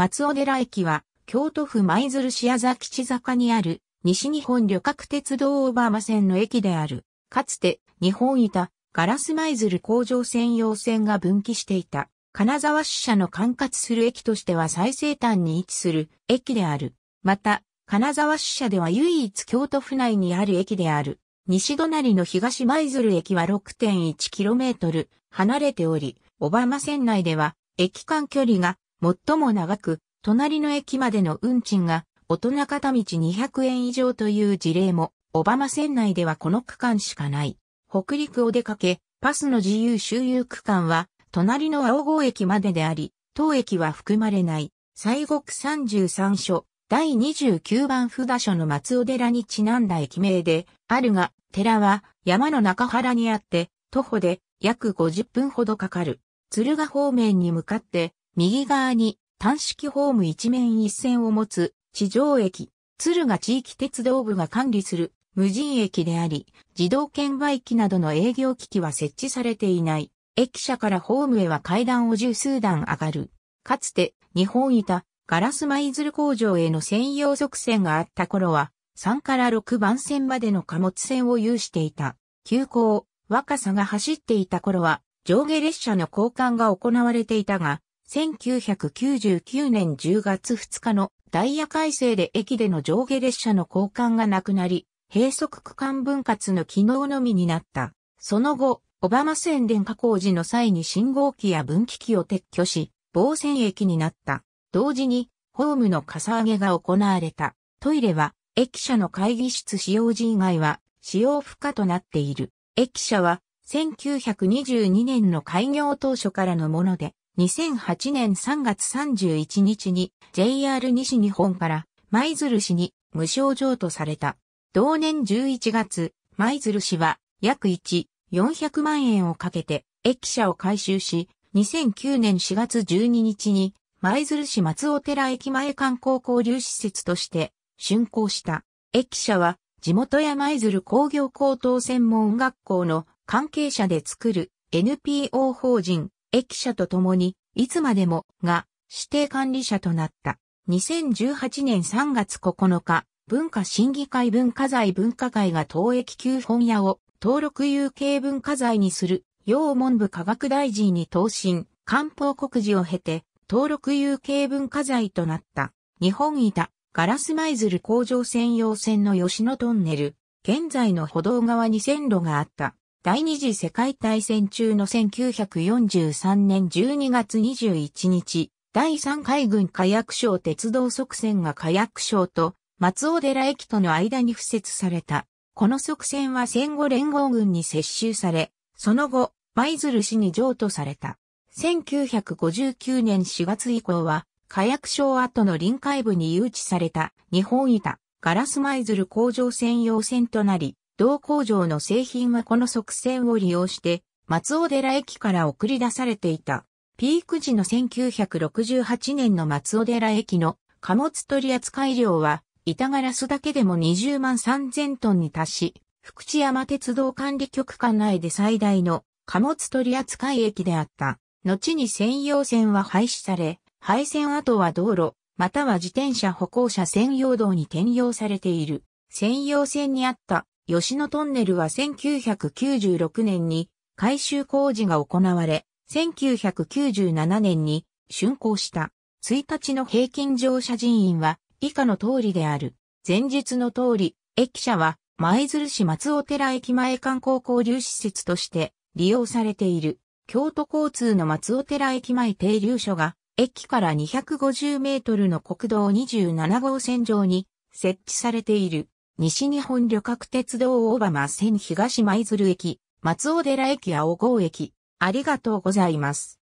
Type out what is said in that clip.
松尾寺駅は、京都府舞鶴市矢崎地坂にある、西日本旅客鉄道オーバーマ線の駅である。かつて、日本いた、ガラス舞鶴工場専用線が分岐していた、金沢支社の管轄する駅としては最西端に位置する駅である。また、金沢支社では唯一京都府内にある駅である。西隣の東舞鶴駅は 6.1km 離れており、小浜線内では駅間距離が最も長く、隣の駅までの運賃が大人片道200円以上という事例も、小浜線内ではこの区間しかない。北陸お出かけ、パスの自由周遊区間は、隣の青郷駅までであり、当駅は含まれない、西国33所、第29番札所の松尾寺にちなんだ駅名で、あるが、寺は山の中原にあって、徒歩で約50分ほどかかる。鶴ヶ方面に向かって右側に単式ホーム一面一線を持つ地上駅、敦賀地域鉄道部が管理する無人駅であり、自動券売機などの営業機器は設置されていない。駅舎からホームへは階段を十数段上がる。かつて、日本いたガラス舞鶴工場への専用側線があった頃は、3から6番線までの貨物線を有していた。急行、若さが走っていた頃は、上下列車の交換が行われていたが、1999年10月2日のダイヤ改正で駅での上下列車の交換がなくなり、閉塞区間分割の機能のみになった。その後、オバマ線電化工事の際に信号機や分岐器を撤去し、防線駅になった。同時に、ホームのかさ上げが行われた。トイレは、駅舎の会議室使用時以外は、使用不可となっている。駅舎は、1922年の開業当初からのもので、2008年3月31日に JR 西日本から舞鶴市に無償譲渡された。同年11月、舞鶴市は約1、400万円をかけて駅舎を改修し、2009年4月12日に舞鶴市松尾寺駅前観光交流施設として竣工した。駅舎は地元や舞鶴工業高等専門学校の関係者で作る NPO 法人駅舎とともに、いつまでもが指定管理者となった。2018年3月9日、文化審議会文化財文化会が当駅旧本屋を登録有形文化財にする、要文部科学大臣に答申、官報告示を経て、登録有形文化財となった。日本板、ガラス舞鶴工場専用線の吉野トンネル、現在の歩道側に線路があった。第二次世界大戦中の1943年12月21日、第3海軍火薬省鉄道側線が火薬省と松尾寺駅との間に付設された。この側線は戦後連合軍に接収され、その後、舞鶴市に譲渡された。1959年4月以降は、火薬省跡の臨海部に誘致された日本板ガラス舞鶴工場専用線となり、同工場の製品はこの側線を利用して、松尾寺駅から送り出されていた。ピーク時の1968年の松尾寺駅の貨物取扱量は、板ガラスだけでも20万3000トンに達し、福知山鉄道管理局管内で最大の貨物取扱駅であった。後に専用線は廃止され、廃線跡は道路、または自転車歩行者専用道に転用されている。専用線にあった吉野トンネルは1996年に改修工事が行われ、1997年に竣工した。1日の平均乗車人員は以下の通りである。前述の通り、駅舎は舞鶴市松尾寺駅前観光交流施設として利用されている。京都交通の松尾寺駅前停留所が駅から250メートルの国道27号線上に設置されている。西日本旅客鉄道大浜線東舞鶴駅、松尾寺駅青郷駅、ありがとうございます。